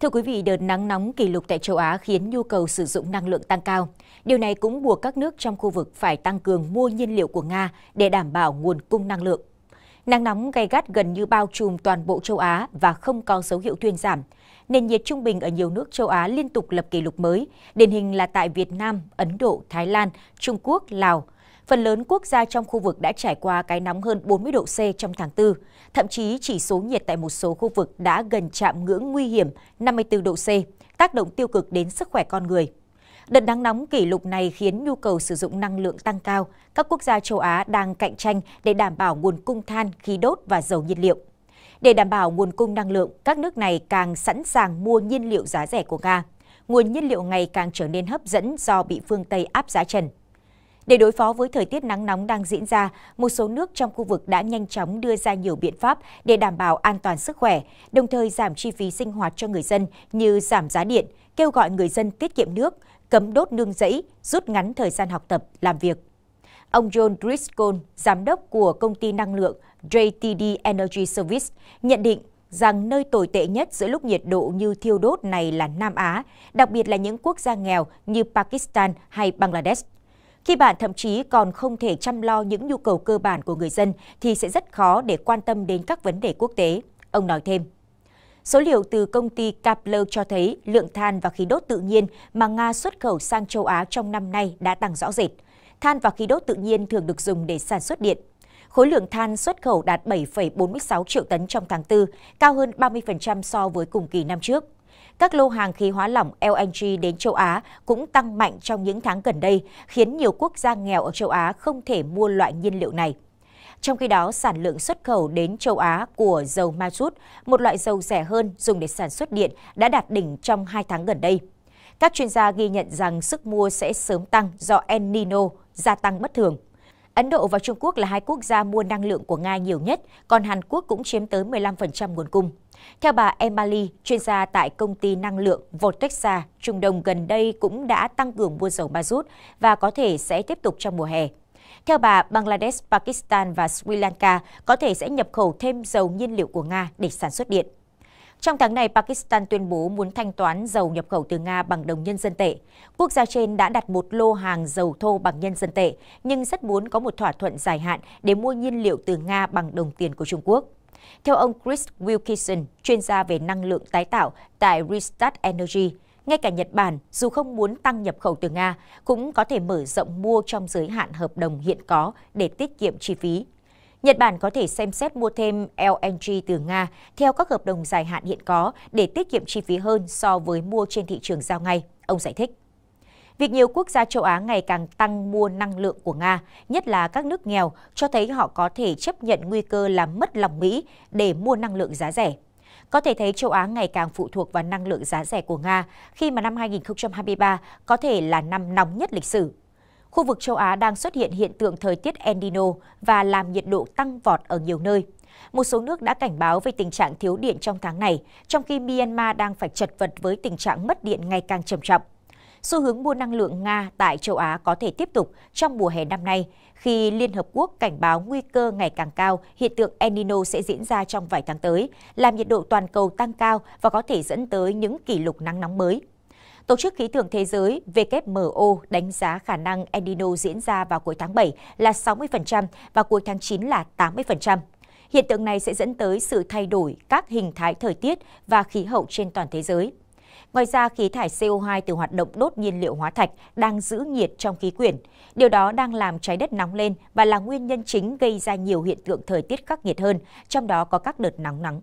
Thưa quý vị, đợt nắng nóng kỷ lục tại châu Á khiến nhu cầu sử dụng năng lượng tăng cao. Điều này cũng buộc các nước trong khu vực phải tăng cường mua nhiên liệu của Nga để đảm bảo nguồn cung năng lượng. Nắng nóng gay gắt gần như bao trùm toàn bộ châu Á và không có dấu hiệu thuyên giảm. Nền nhiệt trung bình ở nhiều nước châu Á liên tục lập kỷ lục mới, điển hình là tại Việt Nam, Ấn Độ, Thái Lan, Trung Quốc, Lào – phần lớn quốc gia trong khu vực đã trải qua cái nóng hơn 40 độ C trong tháng 4. Thậm chí chỉ số nhiệt tại một số khu vực đã gần chạm ngưỡng nguy hiểm 54 độ C, tác động tiêu cực đến sức khỏe con người. Đợt nắng nóng kỷ lục này khiến nhu cầu sử dụng năng lượng tăng cao. Các quốc gia châu Á đang cạnh tranh để đảm bảo nguồn cung than, khí đốt và dầu nhiên liệu. Để đảm bảo nguồn cung năng lượng, các nước này càng sẵn sàng mua nhiên liệu giá rẻ của Nga. Nguồn nhiên liệu ngày càng trở nên hấp dẫn do bị phương Tây áp giá trần. Để đối phó với thời tiết nắng nóng đang diễn ra, một số nước trong khu vực đã nhanh chóng đưa ra nhiều biện pháp để đảm bảo an toàn sức khỏe, đồng thời giảm chi phí sinh hoạt cho người dân như giảm giá điện, kêu gọi người dân tiết kiệm nước, cấm đốt nương rẫy, rút ngắn thời gian học tập, làm việc. Ông John Driscoll, giám đốc của công ty năng lượng JTD Energy Service, nhận định rằng nơi tồi tệ nhất giữa lúc nhiệt độ như thiêu đốt này là Nam Á, đặc biệt là những quốc gia nghèo như Pakistan hay Bangladesh. Khi bạn thậm chí còn không thể chăm lo những nhu cầu cơ bản của người dân thì sẽ rất khó để quan tâm đến các vấn đề quốc tế, ông nói thêm. Số liệu từ công ty Kapler cho thấy lượng than và khí đốt tự nhiên mà Nga xuất khẩu sang châu Á trong năm nay đã tăng rõ rệt. Than và khí đốt tự nhiên thường được dùng để sản xuất điện. Khối lượng than xuất khẩu đạt 7,46 triệu tấn trong tháng 4, cao hơn 30% so với cùng kỳ năm trước. Các lô hàng khí hóa lỏng LNG đến châu Á cũng tăng mạnh trong những tháng gần đây, khiến nhiều quốc gia nghèo ở châu Á không thể mua loại nhiên liệu này. Trong khi đó, sản lượng xuất khẩu đến châu Á của dầu ma rút, một loại dầu rẻ hơn dùng để sản xuất điện, đã đạt đỉnh trong hai tháng gần đây. Các chuyên gia ghi nhận rằng sức mua sẽ sớm tăng do El Nino gia tăng bất thường. Ấn Độ và Trung Quốc là hai quốc gia mua năng lượng của Nga nhiều nhất, còn Hàn Quốc cũng chiếm tới 15% nguồn cung. Theo bà Emily, chuyên gia tại công ty năng lượng Voltexa, Trung Đông gần đây cũng đã tăng cường mua dầu ma rút và có thể sẽ tiếp tục trong mùa hè. Theo bà, Bangladesh, Pakistan và Sri Lanka có thể sẽ nhập khẩu thêm dầu nhiên liệu của Nga để sản xuất điện. Trong tháng này, Pakistan tuyên bố muốn thanh toán dầu nhập khẩu từ Nga bằng đồng nhân dân tệ. Quốc gia trên đã đặt một lô hàng dầu thô bằng nhân dân tệ, nhưng rất muốn có một thỏa thuận dài hạn để mua nhiên liệu từ Nga bằng đồng tiền của Trung Quốc. Theo ông Chris Wilkinson, chuyên gia về năng lượng tái tạo tại Restart Energy, ngay cả Nhật Bản, dù không muốn tăng nhập khẩu từ Nga, cũng có thể mở rộng mua trong giới hạn hợp đồng hiện có để tiết kiệm chi phí. Nhật Bản có thể xem xét mua thêm LNG từ Nga theo các hợp đồng dài hạn hiện có để tiết kiệm chi phí hơn so với mua trên thị trường giao ngay, ông giải thích. Việc nhiều quốc gia châu Á ngày càng tăng mua năng lượng của Nga, nhất là các nước nghèo, cho thấy họ có thể chấp nhận nguy cơ làm mất lòng Mỹ để mua năng lượng giá rẻ. Có thể thấy châu Á ngày càng phụ thuộc vào năng lượng giá rẻ của Nga khi mà năm 2023 có thể là năm nóng nhất lịch sử khu vực châu Á đang xuất hiện hiện tượng thời tiết El Nino và làm nhiệt độ tăng vọt ở nhiều nơi. Một số nước đã cảnh báo về tình trạng thiếu điện trong tháng này, trong khi Myanmar đang phải chật vật với tình trạng mất điện ngày càng trầm trọng. Xu hướng mua năng lượng Nga tại châu Á có thể tiếp tục trong mùa hè năm nay, khi Liên Hợp Quốc cảnh báo nguy cơ ngày càng cao hiện tượng El Nino sẽ diễn ra trong vài tháng tới, làm nhiệt độ toàn cầu tăng cao và có thể dẫn tới những kỷ lục nắng nóng mới. Tổ chức Khí tượng Thế giới WMO đánh giá khả năng Endino diễn ra vào cuối tháng 7 là 60% và cuối tháng 9 là 80%. Hiện tượng này sẽ dẫn tới sự thay đổi các hình thái thời tiết và khí hậu trên toàn thế giới. Ngoài ra, khí thải CO2 từ hoạt động đốt nhiên liệu hóa thạch đang giữ nhiệt trong khí quyển. Điều đó đang làm trái đất nóng lên và là nguyên nhân chính gây ra nhiều hiện tượng thời tiết khắc nghiệt hơn, trong đó có các đợt nắng nắng.